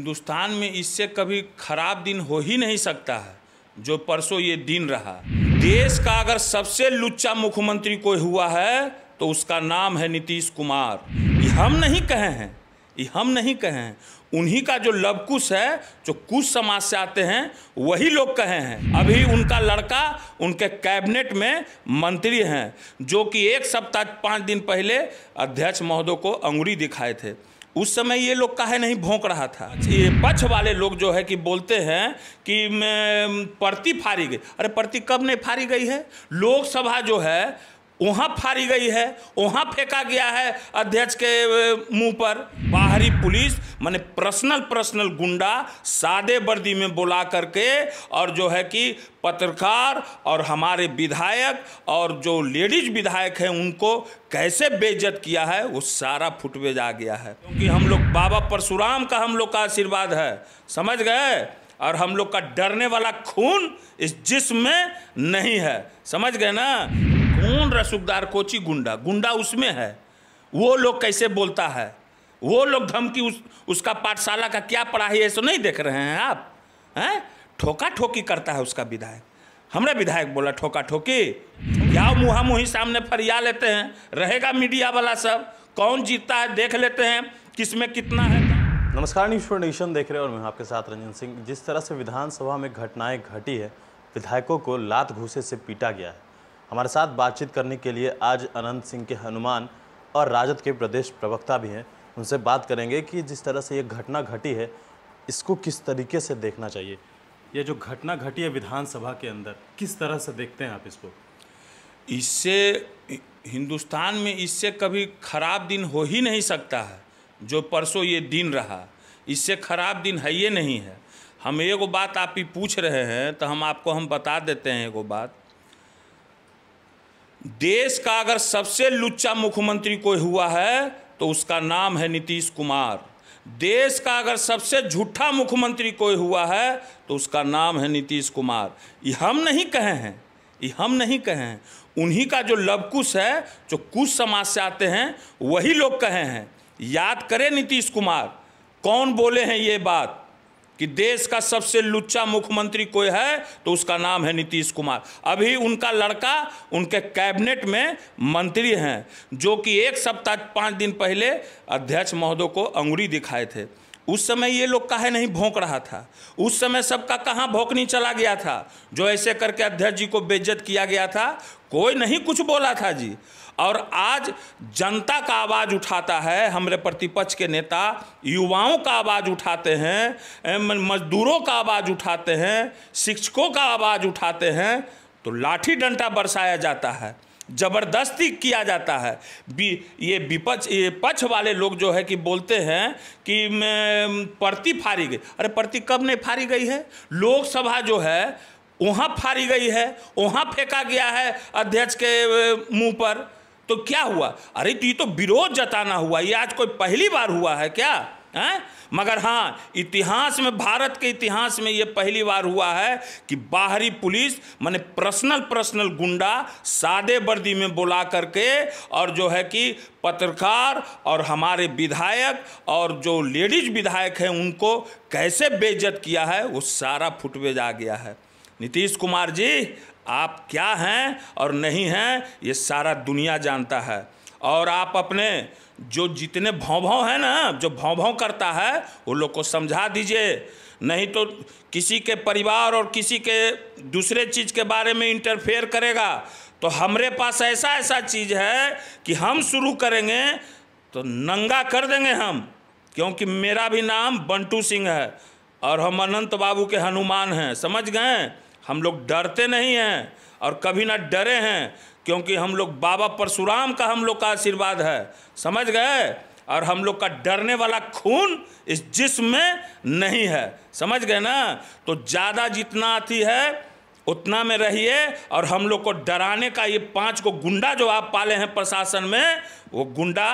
हिंदुस्तान में इससे कभी खराब दिन हो ही नहीं सकता है जो परसों ये दिन रहा देश का अगर सबसे लुच्चा मुख्यमंत्री कोई हुआ है तो उसका नाम है नीतीश कुमार ये हम नहीं कहे हैं ये हम नहीं कहे हैं उन्हीं का जो लवकुश है जो कुछ समाज से आते हैं वही लोग कहे हैं अभी उनका लड़का उनके कैबिनेट में मंत्री हैं जो कि एक सप्ताह पाँच दिन पहले अध्यक्ष महोदय को अंगुरी दिखाए थे उस समय ये लोग काहे नहीं भोंक रहा था ये पक्ष वाले लोग जो है कि बोलते हैं कि मैं प्रति गई अरे प्रति कब नहीं फारी गई है लोकसभा जो है वहाँ फाड़ी गई है वहाँ फेंका गया है अध्यक्ष के मुंह पर बाहरी पुलिस माने पर्सनल पर्सनल गुंडा सादे वर्दी में बुला करके और जो है कि पत्रकार और हमारे विधायक और जो लेडीज विधायक हैं उनको कैसे बेइज्जत किया है वो सारा फुटवेज आ गया है क्योंकि हम लोग बाबा परशुराम का हम लोग का आशीर्वाद है समझ गए और हम लोग का डरने वाला खून इस जिसम में नहीं है समझ गए ना खून रसूखदार कोची गुंडा गुंडा उसमें है वो लोग कैसे बोलता है वो लोग धमकी उस उसका पाठशाला का क्या पढ़ाई है सो नहीं देख रहे हैं आप हैं ठोका ठोकी करता है उसका विधायक हमारा विधायक बोला ठोका ठोकी क्या मुहा मुही सामने फरिया लेते हैं रहेगा मीडिया वाला सब कौन जीतता है देख लेते हैं किस में कितना है नमस्कार न्यूज फोर नेशन देख रहे हैं और मैं आपके साथ रंजन सिंह जिस तरह से विधानसभा में घटनाएं घटी है विधायकों को लात घूसे से पीटा गया है हमारे साथ बातचीत करने के लिए आज अनंत सिंह के हनुमान और राजद के प्रदेश प्रवक्ता भी हैं उनसे बात करेंगे कि जिस तरह से ये घटना घटी है इसको किस तरीके से देखना चाहिए ये जो घटना घटी है विधानसभा के अंदर किस तरह से देखते हैं आप इसको इससे हिंदुस्तान में इससे कभी खराब दिन हो ही नहीं सकता है जो परसों ये दिन रहा इससे खराब दिन है ये नहीं है हम एगो बात आप ही पूछ रहे हैं तो हम आपको हम बता देते हैं एगो बात देश का अगर सबसे लुच्चा मुख्यमंत्री कोई हुआ है तो उसका नाम है नीतीश कुमार देश का अगर सबसे झूठा मुख्यमंत्री कोई हुआ है तो उसका नाम है नीतीश कुमार ये हम नहीं कहे हैं ये हम नहीं कहे हैं उन्हीं का जो लवकुश है जो कुछ समाज से आते हैं वही लोग कहे हैं याद करें नीतीश कुमार कौन बोले हैं ये बात कि देश का सबसे लुच्चा मुख्यमंत्री कोई है तो उसका नाम है नीतीश कुमार अभी उनका लड़का उनके कैबिनेट में मंत्री हैं जो कि एक सप्ताह पाँच दिन पहले अध्यक्ष महोदय को अंगुरी दिखाए थे उस समय ये लोग काहे नहीं भोंक रहा था उस समय सबका कहाँ भोंकनी चला गया था जो ऐसे करके अध्यक्ष जी को बेज्जत किया गया था कोई नहीं कुछ बोला था जी और आज जनता का आवाज़ उठाता है हमारे प्रतिपक्ष के नेता युवाओं का आवाज़ उठाते हैं मजदूरों का आवाज़ उठाते हैं शिक्षकों का आवाज़ उठाते हैं तो लाठी डंडा बरसाया जाता है जबरदस्ती किया जाता है ये विपक्ष ये पक्ष वाले लोग जो है कि बोलते हैं कि प्रति फारी गई अरे प्रति कब नहीं फारी गई है लोकसभा जो है वहाँ फारी गई है वहाँ फेंका गया है अध्यक्ष के मुंह पर तो क्या हुआ अरे तो ये तो विरोध जताना हुआ ये आज कोई पहली बार हुआ है क्या है? मगर हाँ इतिहास में भारत के इतिहास में यह पहली बार हुआ है कि बाहरी पुलिस माने पर्सनल पर्सनल गुंडा सादे वर्दी में बुला करके और जो है कि पत्रकार और हमारे विधायक और जो लेडीज विधायक हैं उनको कैसे बेइज्जत किया है वो सारा फुटवेज आ गया है नीतीश कुमार जी आप क्या हैं और नहीं हैं ये सारा दुनिया जानता है और आप अपने जो जितने भाव भाव हैं ना जो भाव भाव करता है वो लोग को समझा दीजिए नहीं तो किसी के परिवार और किसी के दूसरे चीज़ के बारे में इंटरफेयर करेगा तो हमारे पास ऐसा ऐसा चीज़ है कि हम शुरू करेंगे तो नंगा कर देंगे हम क्योंकि मेरा भी नाम बंटू सिंह है और हम अनंत बाबू के हनुमान हैं समझ गए हम लोग डरते नहीं हैं और कभी ना डरे हैं क्योंकि हम लोग बाबा परशुराम का हम लोग का आशीर्वाद है समझ गए और हम लोग का डरने वाला खून इस जिस्म में नहीं है समझ गए ना तो ज़्यादा जितना आती है उतना में रहिए और हम लोग को डराने का ये पांच को गुंडा जो आप पाले हैं प्रशासन में वो गुंडा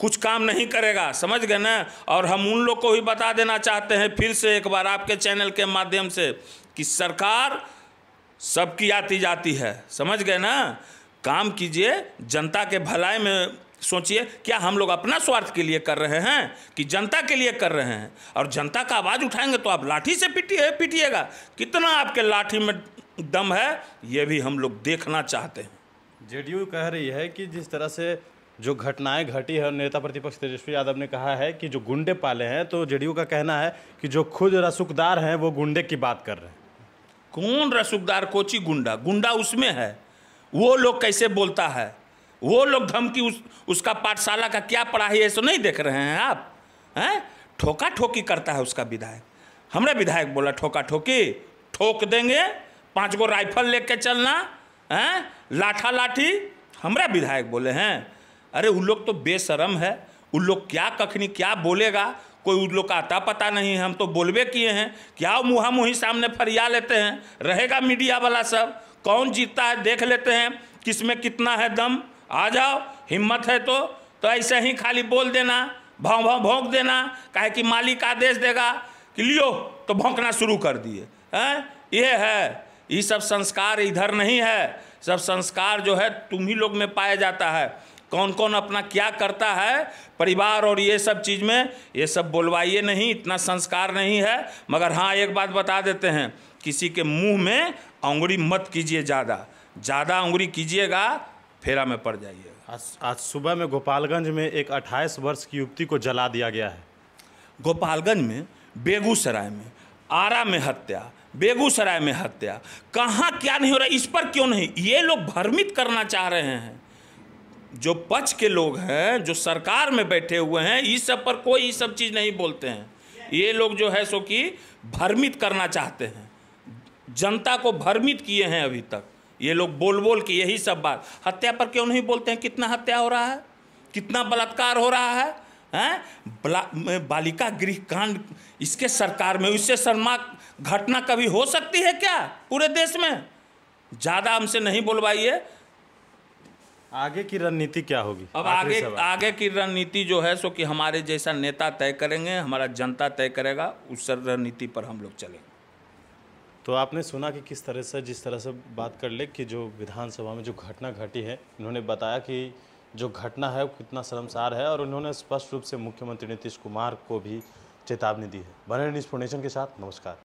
कुछ काम नहीं करेगा समझ गए ना और हम उन लोग को भी बता देना चाहते हैं फिर से एक बार आपके चैनल के माध्यम से कि सरकार सबकी आती जाती है समझ गए ना काम कीजिए जनता के भलाई में सोचिए क्या हम लोग अपना स्वार्थ के लिए कर रहे हैं कि जनता के लिए कर रहे हैं और जनता का आवाज़ उठाएंगे तो आप लाठी से पीटिए पीटिएगा कितना आपके लाठी में दम है ये भी हम लोग देखना चाहते हैं जेडीयू कह रही है कि जिस तरह से जो घटनाएं घटी है नेता प्रतिपक्ष तेजस्वी यादव ने कहा है कि जो गुंडे पाले हैं तो जेडीयू का कहना है कि जो खुद रसूखदार हैं वो गुंडे की बात कर रहे हैं कौन रसूखदार कोची गुंडा गुंडा उसमें है वो लोग कैसे बोलता है वो लोग धमकी उस उसका पाठशाला का क्या पढ़ाई है सो नहीं देख रहे हैं आप हैं ठोका ठोकी करता है उसका विधायक हमारे विधायक बोला ठोका ठोकी ठोक देंगे पाँच गो राइफल लेके चलना हैं लाठा लाठी हमारे विधायक बोले हैं अरे उन लोग तो बेशरम है उन लोग क्या कखनी क्या बोलेगा कोई उन लोग का आता पता नहीं है हम तो बोलबे किए हैं क्या मुँह मुही सामने फरिया लेते हैं रहेगा मीडिया वाला सब कौन जीतता है देख लेते हैं किस में कितना है दम आ जाओ हिम्मत है तो तो ऐसे ही खाली बोल देना भाव भाव भोंक देना कहे कि मालिक आदेश देगा कि लियो तो भोंकना शुरू कर दिए हैं ये है ये सब संस्कार इधर नहीं है सब संस्कार जो है तुम ही लोग में पाया जाता है कौन कौन अपना क्या करता है परिवार और ये सब चीज़ में ये सब बोलवाइए नहीं इतना संस्कार नहीं है मगर हाँ एक बात बता देते हैं किसी के मुंह में अंगुरी मत कीजिए ज़्यादा ज़्यादा अंगुरी कीजिएगा फेरा में पड़ जाइए आज, आज सुबह में गोपालगंज में एक 28 वर्ष की युवती को जला दिया गया है गोपालगंज में बेगूसराय में आरा में हत्या बेगूसराय में हत्या कहाँ क्या नहीं हो रहा इस पर क्यों नहीं ये लोग भ्रमित करना चाह रहे हैं जो पक्ष के लोग हैं जो सरकार में बैठे हुए हैं इस सब पर कोई सब चीज़ नहीं बोलते हैं ये लोग जो है सो कि भ्रमित करना चाहते हैं जनता को भ्रमित किए हैं अभी तक ये लोग बोल बोल के यही सब बात हत्या पर क्यों नहीं बोलते हैं कितना हत्या हो रहा है कितना बलात्कार हो रहा है हैं बालिका गृह कांड इसके सरकार में उससे शर्मा घटना कभी हो सकती है क्या पूरे देश में ज़्यादा हमसे नहीं बोलवाइए आगे की रणनीति क्या होगी अब आगे आगे की रणनीति जो है सो कि हमारे जैसा नेता तय करेंगे हमारा जनता तय करेगा उस रणनीति पर हम लोग चलेंगे तो आपने सुना कि किस तरह से जिस तरह से बात कर ले कि जो विधानसभा में जो घटना घटी है उन्होंने बताया कि जो घटना है वो कितना शर्मसार है और उन्होंने स्पष्ट रूप से मुख्यमंत्री नीतीश कुमार को भी चेतावनी दी है बने न्यूज़ फाउंडेशन के साथ नमस्कार